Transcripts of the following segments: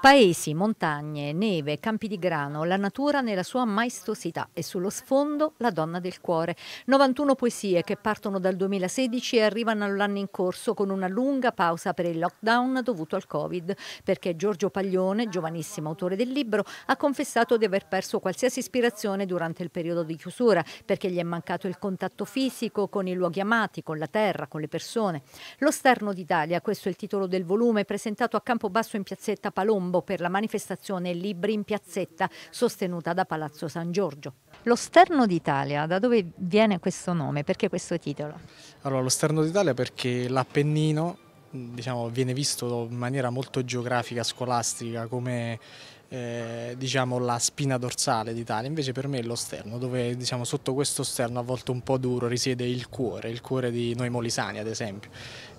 Paesi, montagne, neve, campi di grano, la natura nella sua maestosità e sullo sfondo la donna del cuore. 91 poesie che partono dal 2016 e arrivano all'anno in corso con una lunga pausa per il lockdown dovuto al Covid, perché Giorgio Paglione, giovanissimo autore del libro, ha confessato di aver perso qualsiasi ispirazione durante il periodo di chiusura, perché gli è mancato il contatto fisico con i luoghi amati, con la terra, con le persone. Lo sterno d'Italia, questo è il titolo del volume presentato a Campo Basso Passo in piazzetta Palombo per la manifestazione Libri in piazzetta sostenuta da Palazzo San Giorgio. Lo Sterno d'Italia, da dove viene questo nome? Perché questo titolo? Allora, lo Sterno d'Italia perché l'Appennino diciamo, viene visto in maniera molto geografica, scolastica, come eh, diciamo, la spina dorsale d'Italia, invece per me è lo sterno, dove diciamo, sotto questo sterno a volte un po' duro risiede il cuore, il cuore di noi molisani ad esempio.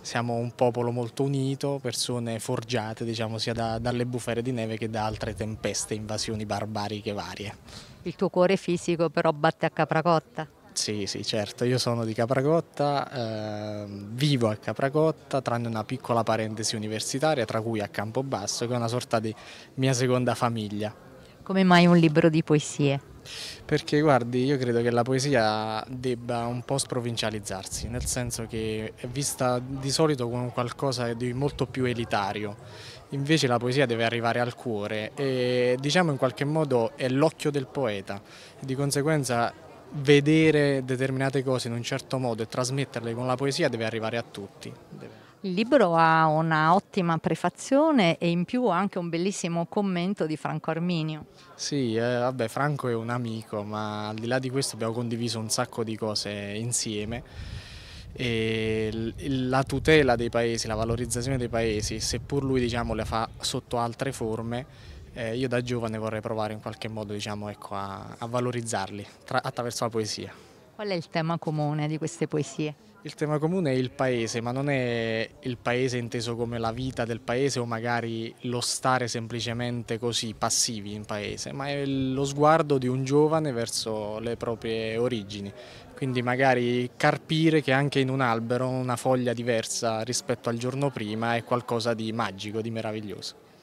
Siamo un popolo molto unito, persone forgiate diciamo, sia da, dalle bufere di neve che da altre tempeste, invasioni barbariche varie. Il tuo cuore fisico però batte a capracotta? Sì, sì, certo, io sono di Capracotta, eh, vivo a Capracotta, tranne una piccola parentesi universitaria, tra cui a Campobasso, che è una sorta di mia seconda famiglia. Come mai un libro di poesie? Perché guardi, io credo che la poesia debba un po' sprovincializzarsi, nel senso che è vista di solito come qualcosa di molto più elitario, invece la poesia deve arrivare al cuore e diciamo in qualche modo è l'occhio del poeta, di conseguenza vedere determinate cose in un certo modo e trasmetterle con la poesia deve arrivare a tutti. Il libro ha una ottima prefazione e in più anche un bellissimo commento di Franco Arminio. Sì, eh, vabbè, Franco è un amico, ma al di là di questo abbiamo condiviso un sacco di cose insieme e la tutela dei paesi, la valorizzazione dei paesi, seppur lui diciamo la fa sotto altre forme, eh, io da giovane vorrei provare in qualche modo diciamo, ecco, a, a, valorizzarli attraverso la poesia. Qual è il tema comune di queste poesie? Il tema comune è il paese, ma non è il paese inteso come la vita del paese o magari lo stare semplicemente così passivi in paese, ma è lo sguardo di un giovane verso le proprie origini. Quindi magari carpire che anche in un albero una foglia diversa rispetto al giorno prima è qualcosa di magico, di meraviglioso.